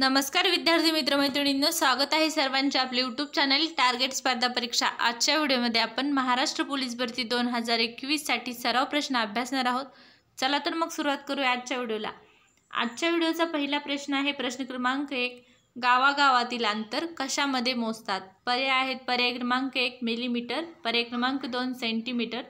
नमस्कार विद्यार्थी मित्रमैत्रिणींनो स्वागत आहे सर्वांचे आपले यूट्यूब चॅनल टार्गेट स्पर्धा परीक्षा आजच्या व्हिडिओमध्ये आपण महाराष्ट्र पोलीस भरती दोन हजार एकवीससाठी सराव प्रश्न अभ्यासणार आहोत चला तर मग सुरुवात करूया आजच्या व्हिडिओला आजच्या व्हिडिओचा पहिला प्रश्न आहे प्रश्न क्रमांक एक गावागावातील अंतर कशामध्ये मोजतात पर्याय आहेत पर्याय क्रमांक एक मिलीमीटर पर्याय क्रमांक दोन सेंटीमीटर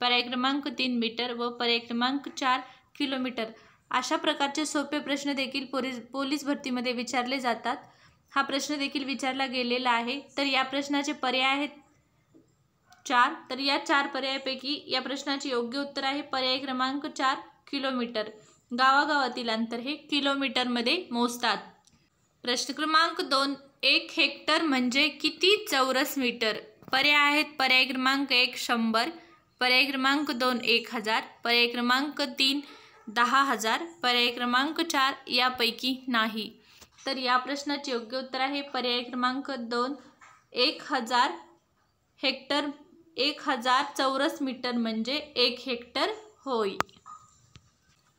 पर्याय क्रमांक तीन मीटर व पर्याय क्रमांक चार किलोमीटर अशा प्रकारचे सोपे प्रश्न देखील पोलीस पोलीस भरतीमध्ये विचारले जातात हा प्रश्न देखील विचारला गेलेला आहे तर या प्रश्नाचे पर्याय आहेत चार तर या चार पर्यायापैकी या प्रश्नाचे योग्य उत्तर आहे पर्याय क्रमांक चार किलोमीटर गावागावातील अंतर हे किलोमीटरमध्ये मोजतात प्रश्न क्रमांक दोन एक हेक्टर म्हणजे किती चौरस मीटर पर्याय आहेत पर्याय क्रमांक एक शंभर पर्याय क्रमांक दोन एक हजार पर्याय क्रमांक तीन दहा हजार पर्याय क्रमांक चार यापैकी नाही तर या प्रश्नाचे योग्य उत्तर आहे पर्याय क्रमांक दोन एक हजार हेक्टर एक हजार चौरस मीटर म्हणजे एक हेक्टर होय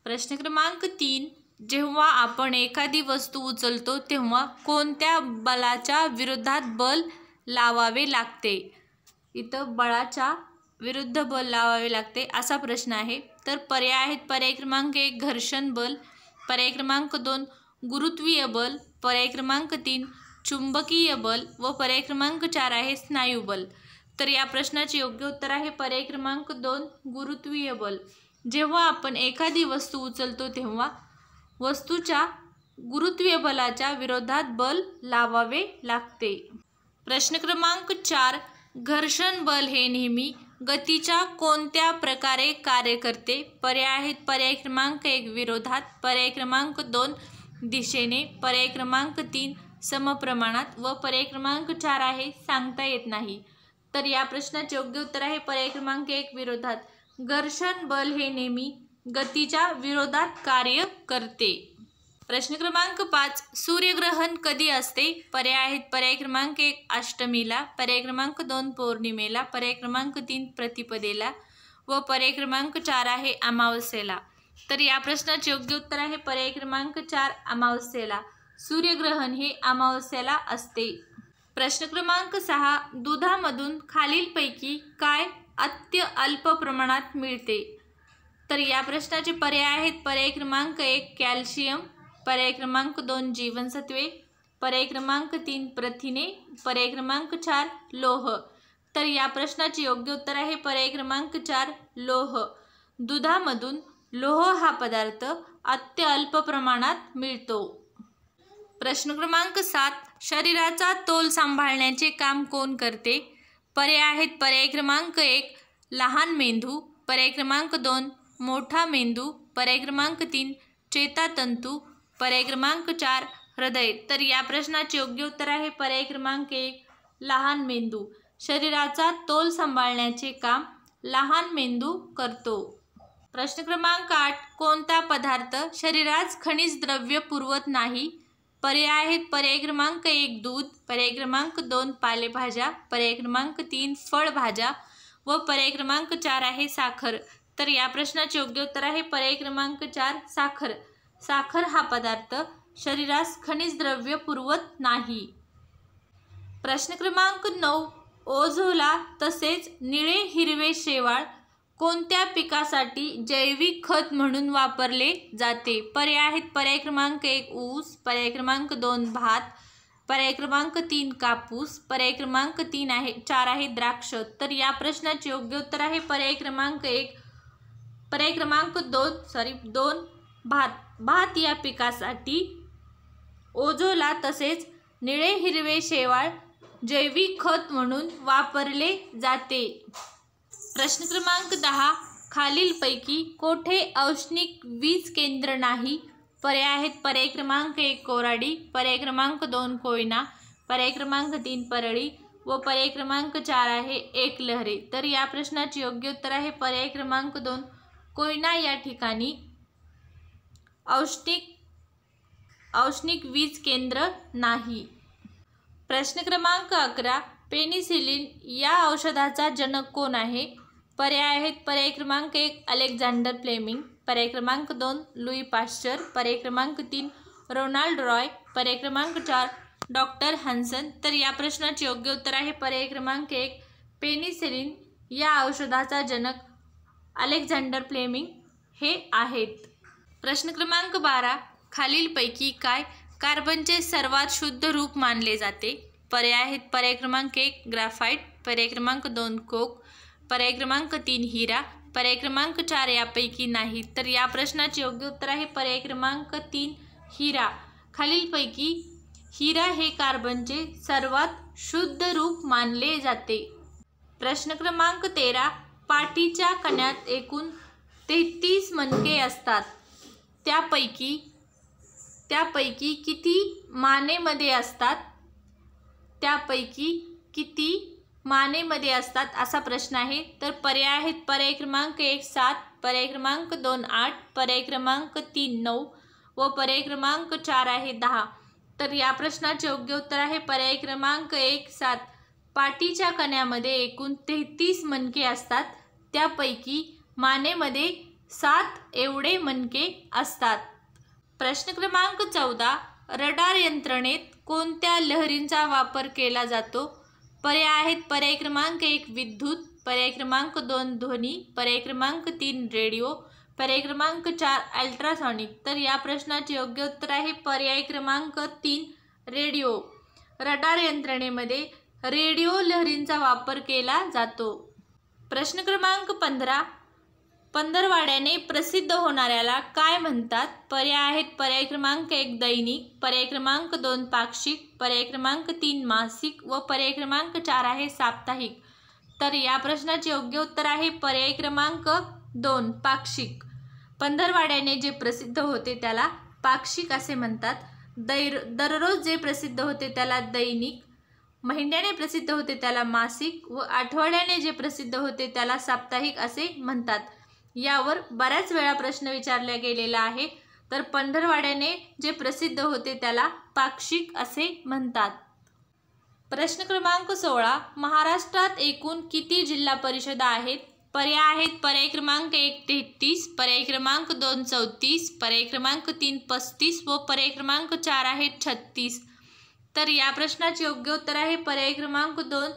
प्रश्न क्रमांक तीन जेव्हा आपण एखादी वस्तू उचलतो तेव्हा कोणत्या बलाच्या विरोधात बल लावावे लागते इथं बळाच्या विरुद्ध बल लावावे लागते असा प्रश्न आहे तर पर्याय आहेत पर्याय क्रमांक एक घर्षण बल पर्याय क्रमांक दोन गुरुत्वीय बल पर्याय क्रमांक तीन चुंबकीय बल व पर्याय क्रमांक चार आहे स्नायू बल तर या प्रश्नाचे योग्य उत्तर आहे पर्याय क्रमांक दोन गुरुत्वीय बल जेव्हा आपण एखादी वस्तू उचलतो तेव्हा वस्तूच्या गुरुत्वीय बलाच्या विरोधात बल लावावे लागते प्रश्न क्रमांक चार घर्षण बल हे नेहमी गतीच्या कोणत्या प्रकारे कार्य करते पर्याय आहेत पर्याय क्रमांक एक विरोधात पर्याय क्रमांक दोन दिशेने पर्याय क्रमांक तीन समप्रमाणात व पर्याय क्रमांक चार आहे सांगता येत नाही तर या प्रश्नाचे योग्य उत्तर आहे पर्याय क्रमांक एक विरोधात घर्षण बल हे नेहमी गतीच्या विरोधात कार्य करते प्रश्न क्रमांक पाच सूर्यग्रहण कधी असते पर्याय आहेत पर्याय क्रमांक एक अष्टमीला पर्याय क्रमांक दोन पौर्णिमेला पर्याय क्रमांक तीन प्रतिपदेला व पर्याय क्रमांक चार आहे अमावस्येला तर या प्रश्नाचे योग्य उत्तर आहे पर्याय क्रमांक चार अमावस्येला सूर्यग्रहण हे अमावस्येला असते प्रश्न क्रमांक सहा दुधामधून खालीलपैकी काय अत्य अल्प प्रमाणात मिळते तर या प्रश्नाचे पर्याय आहेत पर्याय क्रमांक एक कॅल्शियम पर्याय क्रमांक दोन जीवनसत्वे पर्याय क्रमांक तीन प्रथिने पर्याय क्रमांक चार लोह तर या प्रश्नाचे योग्य उत्तर आहे पर्याय क्रमांक चार लोह दुधामधून लोह हा पदार्थ अत्यल्प प्रमाणात मिळतो प्रश्न क्रमांक सात शरीराचा तोल सांभाळण्याचे काम कोण करते पर्याय आहेत पर्याय क्रमांक एक लहान मेंदू पर्याय क्रमांक दोन मोठा मेंदू पर्याय क्रमांक तीन चेतातंतू पर्याय क्रमांक चार हृदय तर या प्रश्नाचे योग्य उत्तर आहे पर्याय क्रमांक एक लहान मेंदू शरीराचा तोल सांभाळण्याचे काम लहान मेंदू करतो प्रश्न क्रमांक आठ कोणता पदार्थ शरीरात खनिज द्रव्य पुरवत नाही पर्याय आहेत पर्याय क्रमांक एक दूध पर्याय क्रमांक दोन पालेभाज्या पर्याय क्रमांक तीन फळभाज्या व पर्याय क्रमांक चार आहे साखर तर या प्रश्नाचे योग्य उत्तर आहे पर्याय क्रमांक चार साखर साखर हा पदार्थ शरीरास खनिज द्रव्य पुरवत नाही प्रश्न क्रमांक नऊ ओझोला तसेच निळे हिरवे शेवाळ कोणत्या पिकासाठी जैविक खत म्हणून वापरले जाते पर्याय आहेत पर्याय क्रमांक एक ऊस पर्याय क्रमांक दोन भात पर्याय क्रमांक तीन कापूस पर्याय क्रमांक तीन आहे चार आहे द्राक्ष तर या प्रश्नाचे योग्य उत्तर आहे पर्याय क्रमांक एक पर्याय क्रमांक दोन सॉरी दोन भात भात या पिकासाठी ओझोला तसेच निळे हिरवे शेवाळ जैविक खत म्हणून वापरले जाते प्रश्न क्रमांक दहा खालीलपैकी कोठे औष्णिक वीज केंद्र नाही पर्याय आहेत पर्याय क्रमांक एक कोराडी पर्याय क्रमांक दोन कोयना पर्याय क्रमांक तीन परळी व पर्याय क्रमांक चार आहे एक लहरे तर या प्रश्नाचे योग्य उत्तर आहे पर्याय क्रमांक दोन कोयना या ठिकाणी औष्णिक औष्णिक वीज केंद्र नाही प्रश्न क्रमांक अकरा पेनिसिलिन या औषधाचा जनक कोण आहे पर्याय आहेत पर्याय क्रमांक एक अलेक्झांडर प्लेमिंग पर्याय क्रमांक दोन लुई पाश्चर पर्याय क्रमांक तीन रोनाल्ड रॉय पर्याय क्रमांक चार डॉक्टर हन्सन तर या प्रश्नाचे योग्य उत्तर आहे पर्याय क्रमांक एक पेनिसिलिन या औषधाचा जनक अलेक्झांडर प्लेमिंग हे आहेत प्रश्न क्रमांक बारा खालीलपैकी काय कार्बनचे सर्वात शुद्ध रूप मानले जाते पर्याय आहेत पर्याय क्रमांक एक ग्राफाईट पर्याय क्रमांक दोन कोक पर्याय क्रमांक तीन हिरा पर्याय क्रमांक चार यापैकी नाही तर या प्रश्नाचे योग्य उत्तर आहे पर्याय क्रमांक तीन हिरा खालीलपैकी हिरा हे कार्बनचे सर्वात शुद्ध रूप मानले जाते प्रश्न क्रमांक तेरा पाठीच्या कण्यात एकूण तेहतीस मनके असतात त्यापैकी त्यापैकी किती मानेमध्ये असतात त्यापैकी किती मानेमध्ये असतात असा प्रश्न आहे तर पर्याय आहेत पर्याय क्रमांक एक सात पर्याय क्रमांक दोन आठ पर्याय क्रमांक तीन नऊ व पर्याय क्रमांक चार आहे दहा तर या प्रश्नाचे योग्य उत्तर आहे पर्याय क्रमांक एक सात पाटीच्या कण्यामध्ये एकूण तेहतीस मनके असतात त्यापैकी मानेमध्ये सात एवढे मनके असतात प्रश्न क्रमांक चौदा रडार यंत्रणेत कोणत्या लहरींचा वापर केला जातो पर्याय आहेत पर्याय क्रमांक एक विद्युत पर्याय क्रमांक दोन ध्वनी पर्याय क्रमांक तीन रेडिओ पर्याय क्रमांक चार अल्ट्रासॉनिक तर या प्रश्नाचे योग्य उत्तर आहे पर्याय क्रमांक तीन रेडिओ रडार यंत्रणेमध्ये रेडिओ लहरींचा वापर केला जातो प्रश्न क्रमांक पंधरा पंधरवाड्याने प्रसिद्ध होणाऱ्याला काय म्हणतात पर्याय आहेत पर्याय क्रमांक एक दैनिक पर्याय क्रमांक दोन पाक्षिक पर्याय क्रमांक तीन मासिक व पर्याय क्रमांक चार आहे साप्ताहिक तर या प्रश्नाचे योग्य उत्तर आहे पर्याय क्रमांक दोन पाक्षिक पंधरवाड्याने जे प्रसिद्ध होते त्याला पाक्षिक असे म्हणतात दैर दररोज जे प्रसिद्ध होते त्याला दैनिक महिन्याने प्रसिद्ध होते त्याला मासिक व आठवड्याने जे प्रसिद्ध होते त्याला साप्ताहिक असे म्हणतात यावर बऱ्याच वेळा प्रश्न विचारला गेलेला आहे तर पंढरवाड्याने जे प्रसिद्ध होते त्याला पाक्षिक असे म्हणतात प्रश्न क्रमांक सोळा महाराष्ट्रात एकूण किती जिल्हा परिषदा आहेत पर्याय आहेत पर्याय क्रमांक एक तेहतीस पर्याय क्रमांक दोन चौतीस पर्याय क्रमांक तीन पस्तीस व पर्याय क्रमांक चार आहेत छत्तीस तर या प्रश्नाचे योग्य उत्तर आहे पर्याय क्रमांक दोन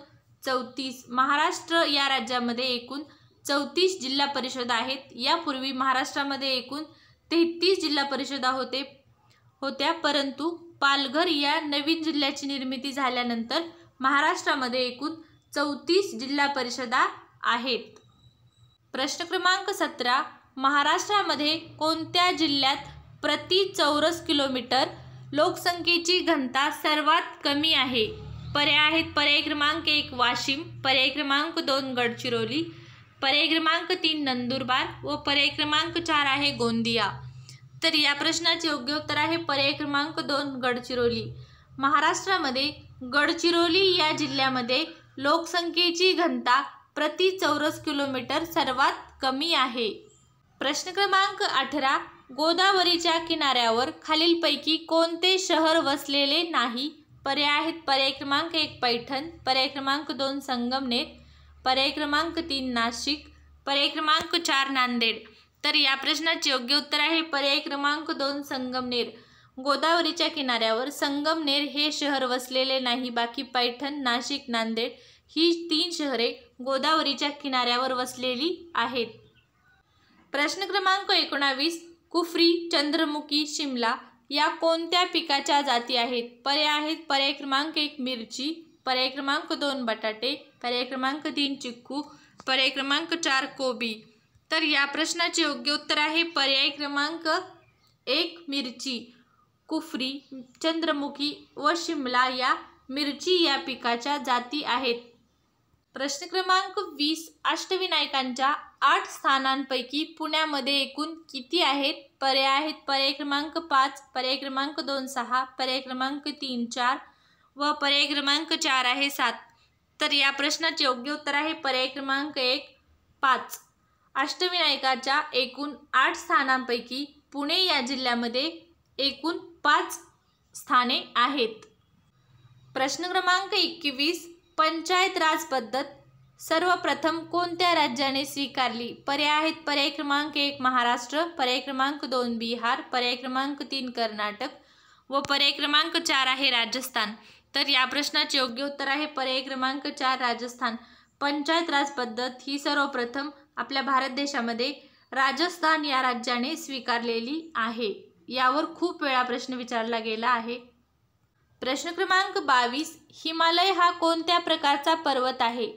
चौतीस महाराष्ट्र या राज्यामध्ये एकूण चौतीस जिल्हा परिषद आहेत यापूर्वी महाराष्ट्रामध्ये एकूण तेहतीस जिल्हा परिषदा होते होत्या परंतु पालघर या नवीन जिल्ह्याची निर्मिती झाल्यानंतर महाराष्ट्रामध्ये एकूण चौतीस जिल्हा परिषदा आहेत प्रश्न क्रमांक सतरा महाराष्ट्रामध्ये कोणत्या जिल्ह्यात प्रति चौरस किलोमीटर लोकसंख्येची घनता सर्वात कमी आहे पर्याय आहेत पर्याय क्रमांक एक वाशिम पर्याय क्रमांक दोन गडचिरोली पर्याय क्रमांक तीन नंदुरबार व पर्याय क्रमांक चार आहे गोंदिया तर या प्रश्नाचे योग्य उत्तर आहे पर्याय क्रमांक दोन गडचिरोली महाराष्ट्रामध्ये गडचिरोली या जिल्ह्यामध्ये लोकसंख्येची घनता प्रति चौरस किलोमीटर सर्वात कमी आहे प्रश्न क्रमांक अठरा गोदावरीच्या किनाऱ्यावर खालीलपैकी कोणते शहर वसलेले नाही पर्याय आहेत पर्याय क्रमांक एक पैठण पर्याय क्रमांक दोन संगमनेर पर्याय क्रमांक तीन नाशिक पर्याय क्रमांक चार नांदेड तर या प्रश्नाचे योग्य उत्तर आहे पर्याय क्रमांक दोन संगमनेर गोदावरीच्या किनाऱ्यावर संगमनेर हे शहर वसलेले नाही बाकी पैठण नाशिक नांदेड ही तीन शहरे गोदावरीच्या किनाऱ्यावर वसलेली आहेत प्रश्न क्रमांक एकोणावीस कुफरी चंद्रमुखी शिमला या कोणत्या पिकाच्या जाती आहेत पर्याय आहेत पर्याय क्रमांक एक मिरची पर्याय क्रमांक दोन बटाटे पर्याय क्रमांक तीन चिक्कू पर्याय क्रमांक चार कोबी तर या प्रश्नाचे योग्य उत्तर आहे पर्याय क्रमांक एक मिरची कुफरी चंद्रमुखी व शिमला या मिरची या पिकाच्या जाती आहेत प्रश्न क्रमांक वीस अष्टविनायकांच्या आठ स्थानांपैकी पुण्यामध्ये एकूण किती आहेत पर्याय आहेत पर्याय क्रमांक पाच पर्याय क्रमांक दोन सहा पर्याय क्रमांक तीन चार व पर्याय क्रमांक चार आहे सात तर या प्रश्नाचे योग्य उत्तर आहे पर्याय क्रमांक एक पाच अष्टविनायकाच्या एकूण आठ स्थानांपैकी पुणे या जिल्ह्यामध्ये एकूण पाच स्थाने आहेत प्रश्न क्रमांक एकवीस पंचायत राज पद्धत सर्वप्रथम कोणत्या राज्याने स्वीकारली पर्याय आहेत पर्याय क्रमांक एक महाराष्ट्र पर्याय क्रमांक दोन बिहार पर्याय क्रमांक तीन कर्नाटक व पर्याय क्रमांक चार आहे राजस्थान तर या प्रश्नाचे योग्य उत्तर आहे पर्याय क्रमांक चार राजस्थान पंचायत राज पद्धत ही सर्वप्रथम आपल्या भारत देशामध्ये राजस्थान या राज्याने स्वीकारलेली आहे यावर खूप वेळा प्रश्न विचारला गेला आहे प्रश्न क्रमांक बावीस हिमालय हा कोणत्या प्रकारचा पर्वत आहे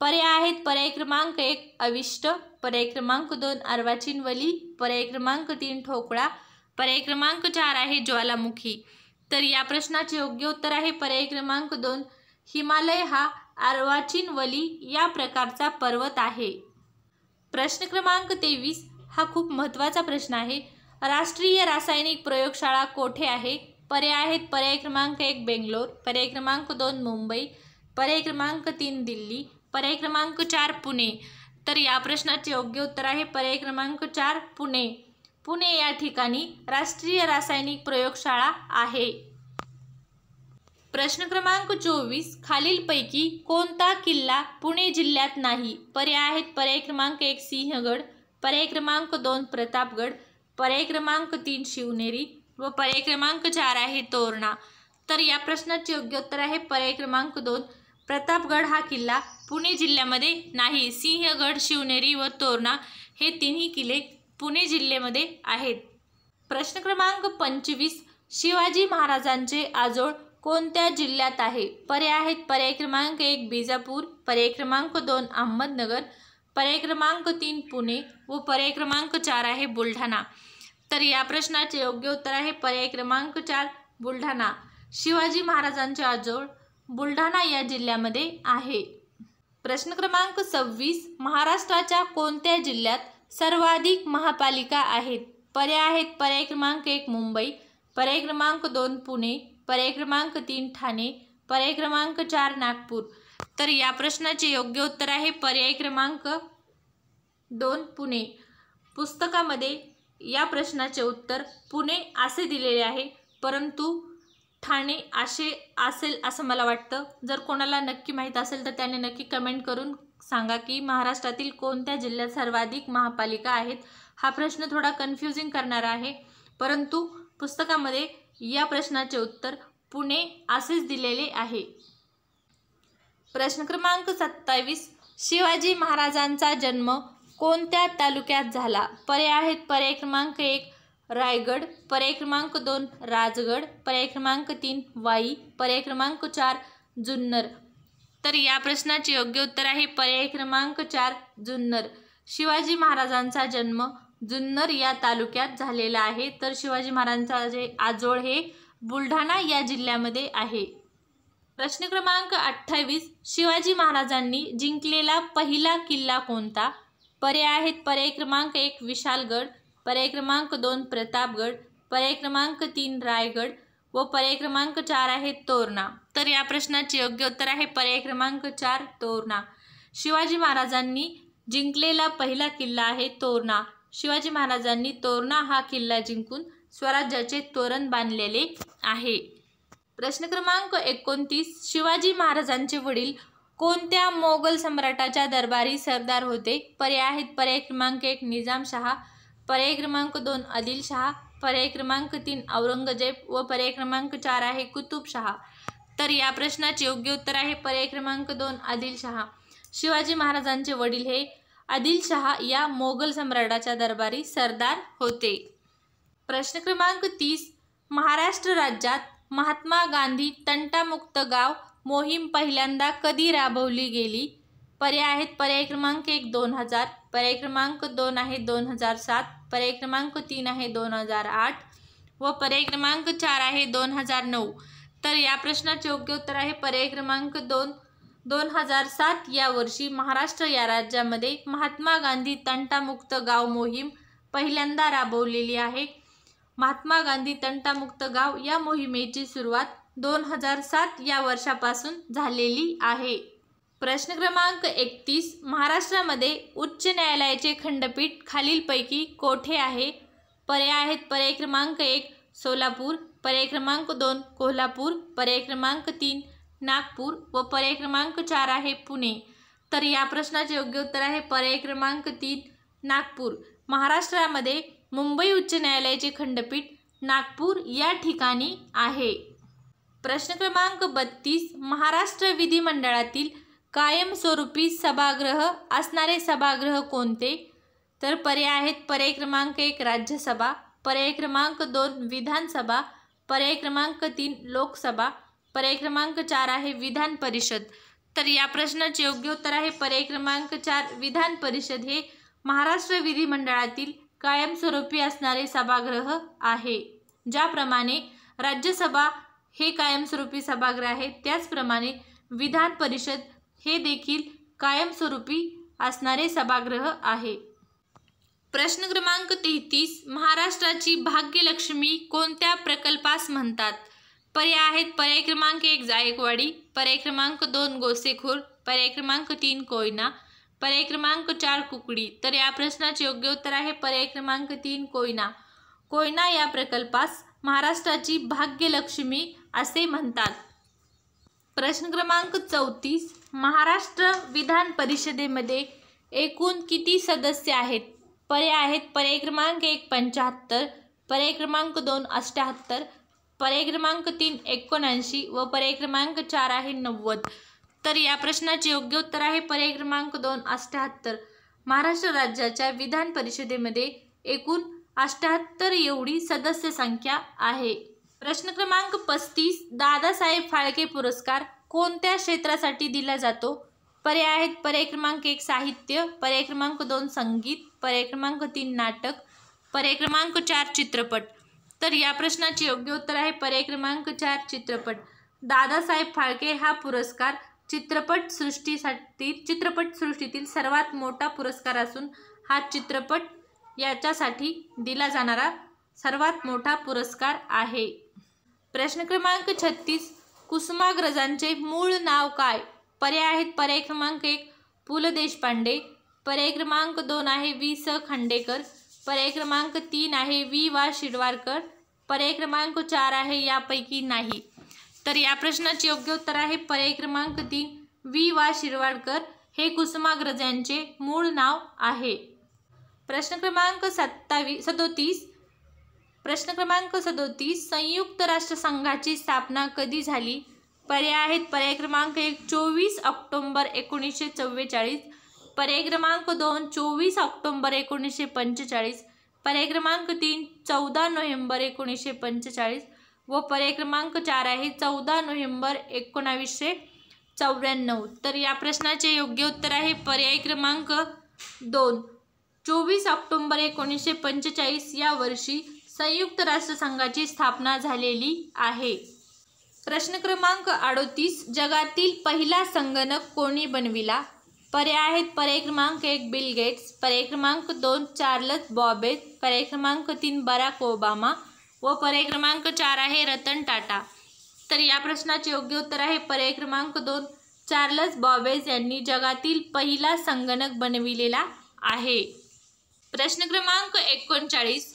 पर्याय आहेत पर्याय क्रमांक एक अविष्ट पर्याय क्रमांक दोन वली पर्याय क्रमांक तीन ठोकळा पर्याय क्रमांक चार आहे ज्वालामुखी तर या प्रश्नाचे योग्य उत्तर आहे पर्याय क्रमांक दोन हिमालय हा अर्वाचीन वली या प्रकारचा पर्वत आहे प्रश्न क्रमांक तेवीस हा खूप महत्त्वाचा प्रश्न आहे राष्ट्रीय रासायनिक प्रयोगशाळा कोठे आहे पर्याय आहेत पर्याय क्रमांक एक बेंगलोर पर्याय क्रमांक दोन मुंबई पर्याय क्रमांक तीन दिल्ली पर्याय क्रमांक चार पुणे तर या प्रश्नाचे योग्य उत्तर आहे पर्याय क्रमांक चार पुणे पुणे या ठिकाणी राष्ट्रीय रासायनिक प्रयोगशाळा आहे प्रश्न क्रमांक चोवीस खालीलपैकी कोणता किल्ला पुणे जिल्ह्यात नाही पर्याय आहेत पर्याय क्रमांक एक सिंहगड पर्याय क्रमांक दोन प्रतापगड पर्याय क्रमांक तीन शिवनेरी व पर्याय क्रमांक चार आहे तोरणा तर या प्रश्नाचे योग्य उत्तर आहे पर्याय क्रमांक दोन प्रतापगड हा किल्ला पुणे जिल्ह्यामध्ये नाही सिंहगड शिवनेरी व तोरणा हे तिन्ही किल्ले पुणे जिल्ह्यामध्ये आहेत प्रश्न क्रमांक पंचवीस शिवाजी महाराजांचे आजोळ कोणत्या जिल्ह्यात आहे पर्याय आहेत पर्याय क्रमांक एक बिजापूर पर्याय क्रमांक दोन अहमदनगर पर्याय क्रमांक तीन पुणे व पर्याय क्रमांक चार आहे बुलढाणा तर या प्रश्नाचे योग्य उत्तर आहे पर्याय क्रमांक चार बुलढाणा शिवाजी महाराजांचे आजोळ बुलढाणा या जिल्ह्यामध्ये आहे प्रश्न क्रमांक सव्वीस महाराष्ट्राच्या कोणत्या जिल्ह्यात सर्वाधिक महापालिका आहेत पर्याय आहेत पर्याय क्रमांक एक मुंबई पर्याय क्रमांक दोन पुणे पर्याय क्रमांक तीन ठाणे पर्याय क्रमांक चार नागपूर तर या प्रश्नाचे योग्य उत्तर आहे पर्याय क्रमांक दोन पुणे पुस्तकामध्ये या प्रश्नाचे उत्तर पुणे असे दिलेले आहे परंतु ठाणे असे असेल असं मला वाटतं जर कोणाला नक्की माहीत असेल तर त्याने नक्की कमेंट करून सांगा की महाराष्ट्रातील कोणत्या जिल्ह्यात सर्वाधिक महापालिका आहेत हा प्रश्न थोडा कन्फ्युजिंग करणारा आहे परंतु पुस्तकामध्ये या प्रश्नाचे उत्तर पुणे असेच दिलेले आहे प्रश्न क्रमांक सत्तावीस शिवाजी महाराजांचा जन्म कोणत्या तालुक्यात झाला पर्याय आहेत पर्याय क्रमांक एक रायगड पर्याय क्रमांक दोन राजगड पर्याय क्रमांक तीन वाई पर्याय क्रमांक चार जुन्नर तर या प्रश्नाचे योग्य उत्तर आहे पर्याय क्रमांक चार जुन्नर शिवाजी महाराजांचा जन्म जुन्नर या तालुक्यात झालेला आहे तर शिवाजी महाराजांचे आजोळ हे बुलढाणा या जिल्ह्यामध्ये आहे प्रश्न क्रमांक अठ्ठावीस शिवाजी महाराजांनी जिंकलेला पहिला किल्ला कोणता पर्याय आहेत पर्याय क्रमांक एक विशालगड पर्याय क्रमांक दोन प्रतापगड पर्याय क्रमांक तीन रायगड व पर्याय क्रमांक चार आहे तोरणा तर या प्रश्नाचे योग्य उत्तर आहे पर्याय क्रमांक चार तोरणा शिवाजी महाराजांनी जिंकलेला पहिला किल्ला आहे तोरणा शिवाजी महाराजांनी तोरणा हा किल्ला जिंकून स्वराज्याचे तोरण बांधलेले आहे प्रश्न क्रमांक एकोणतीस शिवाजी महाराजांचे वडील कोणत्या मोगल सम्राटाच्या दरबारी सरदार होते पर्याय आहेत पर्याय क्रमांक एक शहा पर्याय क्रमांक दोन आदिलशहा पर्याय क्रमांक तीन औरंगजेब व पर्याय क्रमांक चार आहे कुतुबशहा तर या प्रश्नाचे योग्य उत्तर आहे पर्याय क्रमांक दोन आदिलशहा शिवाजी महाराजांचे वडील हे आदिलशहा या मोगल सम्राटाच्या दरबारी सरदार होते प्रश्न क्रमांक तीस महाराष्ट्र राज्यात महात्मा गांधी तंटामुक्त गाव मोहीम पहिल्यांदा कधी राबवली गेली पर्याय आहेत पर्याय क्रमांक एक दोन हजार पर्याय क्रमांक दोन आहे दोन हजार सात पर्याय क्रमांक तीन आहे दोन हजार आठ व पर्याय क्रमांक चार आहे दोन हजार नऊ तर या प्रश्नाचे योग्य उत्तर आहे पर्याय क्रमांक दोन दोन हजार सात या वर्षी महाराष्ट्र या राज्यामध्ये महात्मा गांधी तंटामुक्त गाव मोहीम पहिल्यांदा राबवलेली आहे महात्मा गांधी तंटामुक्त गाव या मोहिमेची सुरुवात दोन हजार सात या वर्षापासून झालेली आहे प्रश्न क्रमांक एकतीस महाराष्ट्रामध्ये उच्च न्यायालयाचे खंडपीठ खालीलपैकी कोठे आहे पर्याय आहेत पर्याय क्रमांक एक सोलापूर पर्याय क्रमांक दोन कोल्हापूर पर्याय क्रमांक तीन नागपूर व पर्याय क्रमांक चार आहे पुणे तर या प्रश्नाचे योग्य उत्तर आहे पर्याय क्रमांक तीन नागपूर महाराष्ट्रामध्ये मुंबई उच्च न्यायालयाचे खंडपीठ नागपूर या ठिकाणी आहे प्रश्न क्रमांक बत्तीस महाराष्ट्र विधिमंडळातील कायमस्वरूपी सभागृह असणारे सभागृह कोणते तर पर्याय आहेत पर्याय क्रमांक एक राज्यसभा पर्याय क्रमांक दोन विधानसभा पर्याय क्रमांक तीन लोकसभा पर्याय क्रमांक चार आहे विधान परिषद तर या प्रश्नाचे योग्य उत्तर आहे पर्याय क्रमांक चार विधान परिषद हे महाराष्ट्र विधिमंडळातील कायमस्वरूपी असणारे सभागृह आहे ज्याप्रमाणे राज्यसभा हे कायमस्वरूपी सभागृह आहे त्याचप्रमाणे विधान परिषद हे देखील कायमस्वरूपी असणारे सभागृह आहे प्रश्न क्रमांक तेहतीस महाराष्ट्राची भाग्यलक्ष्मी कोणत्या प्रकल्पास म्हणतात पर्याय आहेत पर्याय क्रमांक एक जायकवाडी पर्याय क्रमांक दोन गोसेखोर पर्याय क्रमांक तीन कोयना पर्याय क्रमांक चार कुकडी तर या प्रश्नाचे योग्य उत्तर आहे पर्याय क्रमांक तीन कोयना कोयना या प्रकल्पास महाराष्ट्राची भाग्यलक्ष्मी असे म्हणतात प्रश्न क्रमांक चौतीस महाराष्ट्र विधान परिषदेमध्ये एकूण किती सदस्य आहेत पर्याय आहेत पर्याय क्रमांक एक पंच्याहत्तर पर्याय क्रमांक दोन अष्ट्याहत्तर पर्याय क्रमांक तीन एकोणऐंशी व पर्याय क्रमांक चार आहे नव्वद तर या प्रश्नाचे योग्य उत्तर आहे पर्याय क्रमांक दोन अष्ट्याहत्तर महाराष्ट्र राज्याच्या विधान परिषदेमध्ये एकूण अष्ट्याहत्तर एवढी सदस्य संख्या आहे प्रश्न क्रमांक पस्तीस दादासाहेब फाळके पुरस्कार कोणत्या क्षेत्रासाठी दिला जातो पर्याय आहेत पर्याय क्रमांक एक साहित्य पर्याय क्रमांक दोन संगीत पर्याय क्रमांक तीन नाटक पर्याय क्रमांक चार चित्रपट तर या प्रश्नाचे योग्य उत्तर आहे पर्याय क्रमांक चार चित्रपट दादासाहेब फाळके हा पुरस्कार चित्रपट सृष्टीसाठी चित्रपटसृष्टीतील सर्वात मोठा पुरस्कार असून हा चित्रपट याच्यासाठी दिला जाणारा सर्वात मोठा पुरस्कार आहे प्रश्न क्रमांक छत्तीस कुसुमाग्रजांचे मूळ नाव काय पर्याय आहेत पर्याय क्रमांक एक पु ल देशपांडे पर्याय क्रमांक दोन आहे वी स खांडेकर पर्याय क्रमांक तीन आहे वी वा शिरवाडकर पर्याय क्रमांक चार आहे यापैकी नाही तर या प्रश्नाचे योग्य उत्तर आहे पर्याय क्रमांक तीन वी वा शिरवाडकर हे कुसुमाग्रजांचे मूळ नाव आहे प्रश्न क्रमांक सत्तावीस सदोतीस प्रश्न क्रमांक सदोतीस संयुक्त राष्ट्रसंघाची स्थापना कधी झाली पर्याय आहेत पर्याय क्रमांक एक चोवीस ऑक्टोंबर एकोणीसशे चव्वेचाळीस पर्याय क्रमांक दोन चोवीस ऑक्टोंबर एकोणीसशे पंचेचाळीस पर्याय क्रमांक तीन चौदा नोव्हेंबर एकोणीसशे पंचेचाळीस व पर्याय क्रमांक चार आहे चौदा नोव्हेंबर एकोणावीसशे चौऱ्याण्णव तर या प्रश्नाचे योग्य उत्तर आहे पर्याय क्रमांक दोन चोवीस ऑक्टोंबर एकोणीसशे पंचेचाळीस या वर्षी संयुक्त राष्ट्रसंघाची स्थापना झालेली आहे प्रश्न क्रमांक अडोतीस जगातील पहिला संगणक कोणी बनविला पर्याय आहेत पर्याय क्रमांक एक बिल गेट्स पर्याय क्रमांक दोन चार्लस बॉबेज पर्याय क्रमांक तीन बराक ओबामा व पर्याय क्रमांक चार आहे रतन टाटा तर या प्रश्नाचे योग्य उत्तर आहे पर्याय क्रमांक दोन चार्लस बॉबेज यांनी जगातील पहिला संगणक बनविलेला आहे प्रश्न क्रमांक एकोणचाळीस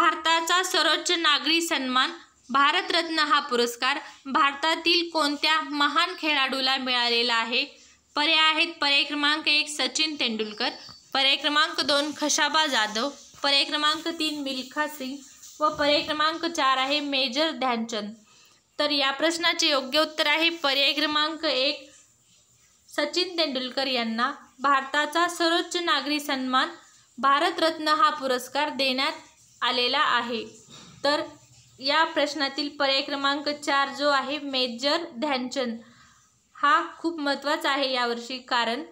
भारताचा सर्वोच्च नागरी सन्मान भारतरत्न हा पुरस्कार भारतातील कोणत्या महान खेळाडूला मिळालेला आहे पर्याय आहेत पर्याय क्रमांक एक सचिन तेंडुलकर पर्याय क्रमांक दोन खशाबा जाधव पर्याय क्रमांक तीन मिल्खा सिंग व पर्याय क्रमांक चार आहे मेजर ध्यानचंद तर या प्रश्नाचे योग्य उत्तर आहे पर्याय क्रमांक एक सचिन तेंडुलकर यांना भारताचा सर्वोच्च नागरी सन्मान भारतरत्न हा पुरस्कार देण्यात आलेला आहे तर या प्रश्नातील पर्याय क्रमांक चार जो आहे मेजर ध्यानचंद हा खूप महत्त्वाचा आहे यावर्षी कारण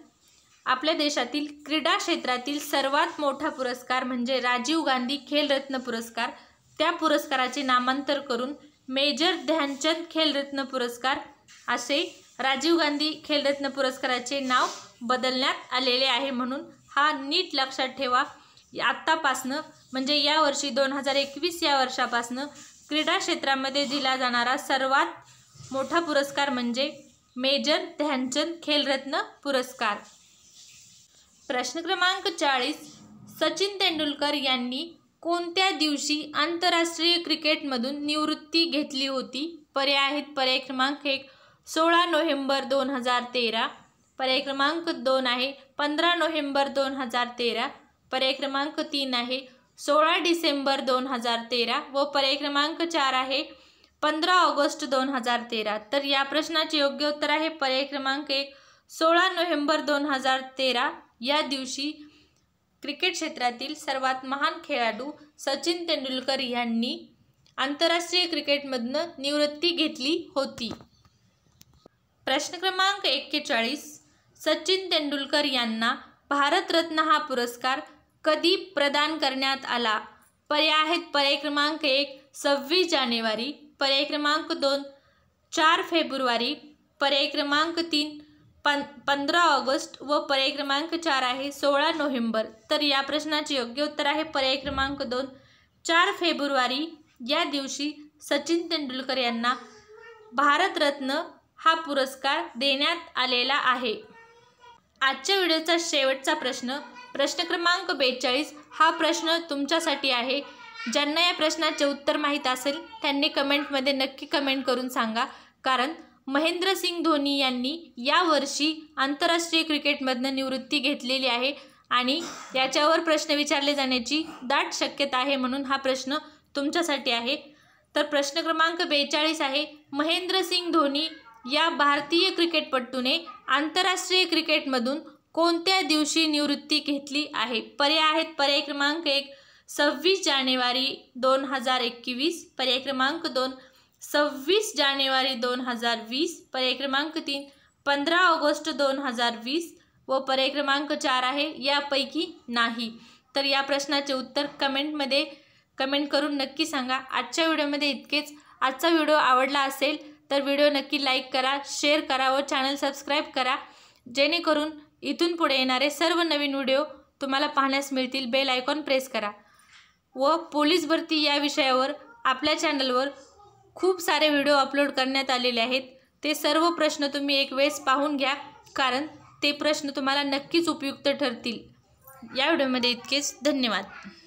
आपल्या देशातील क्रीडा क्षेत्रातील सर्वात मोठा पुरस्कार म्हणजे राजीव गांधी खेलरत्न पुरस्कार त्या पुरस्काराचे नामांतर करून मेजर ध्यानचंद खेलरत्न पुरस्कार असे राजीव गांधी खेलरत्न पुरस्काराचे नाव बदलण्यात आलेले आहे म्हणून हा नीट लक्षात ठेवा आत्तापासनं म्हणजे यावर्षी दोन हजार एकवीस या वर्षापासनं क्रीडा क्षेत्रामध्ये दिला जाणारा सर्वात मोठा पुरस्कार म्हणजे मेजर ध्यानचंद खेलरत्न पुरस्कार प्रश्न क्रमांक चाळीस सचिन तेंडुलकर यांनी कोणत्या दिवशी आंतरराष्ट्रीय क्रिकेटमधून निवृत्ती घेतली होती पर्याय आहेत पर्याय क्रमांक एक सोळा नोव्हेंबर दोन हजार तेरा पर्याय क्रमांक दोन आहे पंधरा नोव्हेंबर दोन हजार तेरा पर्याय क्रमांक तीन आहे सोळा डिसेंबर दोन हजार तेरा व पर्याय क्रमांक चार आहे पंधरा ऑगस्ट दोन हजार तेरा तर या प्रश्नाचे योग्य उत्तर आहे पर्याय क्रमांक एक सोळा नोव्हेंबर दोन हजार तेरा या दिवशी क्रिकेट क्षेत्रातील सर्वात महान खेळाडू सचिन तेंडुलकर यांनी आंतरराष्ट्रीय क्रिकेटमधनं निवृत्ती घेतली होती प्रश्न क्रमांक एक्केचाळीस सचिन तेंडुलकर यांना भारतरत्न हा पुरस्कार कधी प्रदान करण्यात आला पर्याय आहेत पर्याय क्रमांक एक सव्वीस जानेवारी पर्याय क्रमांक दोन चार फेब्रुवारी पर्याय क्रमांक तीन पं पंधरा ऑगस्ट व पर्याय क्रमांक चार आहे सोळा नोव्हेंबर तर या प्रश्नाचे योग्य उत्तर आहे पर्याय क्रमांक दोन चार फेब्रुवारी या दिवशी सचिन तेंडुलकर यांना भारतरत्न हा पुरस्कार देण्यात आलेला आहे आजच्या व्हिडिओचा शेवटचा प्रश्न प्रश्न क्रमांक बेचाळीस हा प्रश्न तुमच्यासाठी आहे ज्यांना या प्रश्नाचे उत्तर माहीत असेल त्यांनी कमेंटमध्ये नक्की कमेंट करून सांगा कारण महेंद्रसिंग धोनी यांनी यावर्षी आंतरराष्ट्रीय क्रिकेटमधनं निवृत्ती घेतलेली आहे आणि याच्यावर प्रश्न विचारले जाण्याची दाट शक्यता आहे म्हणून हा प्रश्न तुमच्यासाठी आहे तर प्रश्न क्रमांक बेचाळीस आहे महेंद्रसिंग धोनी या भारतीय क्रिकेटपटूने आंतरराष्ट्रीय क्रिकेटमधून कोणत्या दिवशी निवृत्ती घेतली आहे पर्याय आहेत पर्याय क्रमांक एक सव्वीस जानेवारी दोन हजार एकवीस पर्याय क्रमांक दोन सव्वीस जानेवारी दोन हजार वीस पर्याय क्रमांक तीन पंधरा ऑगस्ट दोन हजार वीस व पर्याय क्रमांक चार आहे यापैकी नाही तर या प्रश्नाचे उत्तर कमेंटमध्ये कमेंट करून नक्की सांगा आजच्या व्हिडिओमध्ये इतकेच आजचा व्हिडिओ आवडला असेल तर व्हिडिओ नक्की लाईक करा शेअर करा व चॅनल सबस्क्राईब करा जेणेकरून इथून पुढे येणारे सर्व नवीन व्हिडिओ तुम्हाला पाहण्यास मिळतील बेल आयकॉन प्रेस करा व पोलीस भरती या विषयावर आपल्या चॅनलवर खूप सारे व्हिडिओ अपलोड करण्यात आलेले आहेत ते सर्व प्रश्न तुम्ही एक वेळेस पाहून घ्या कारण ते प्रश्न तुम्हाला नक्कीच उपयुक्त ठरतील या व्हिडिओमध्ये इतकेच धन्यवाद